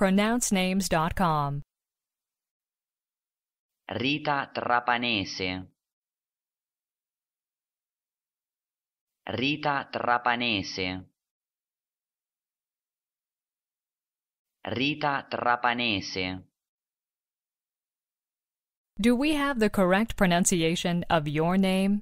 pronouncenames.com. Rita Trapanese. Rita Trapanese. Rita Trapanese. Do we have the correct pronunciation of your name?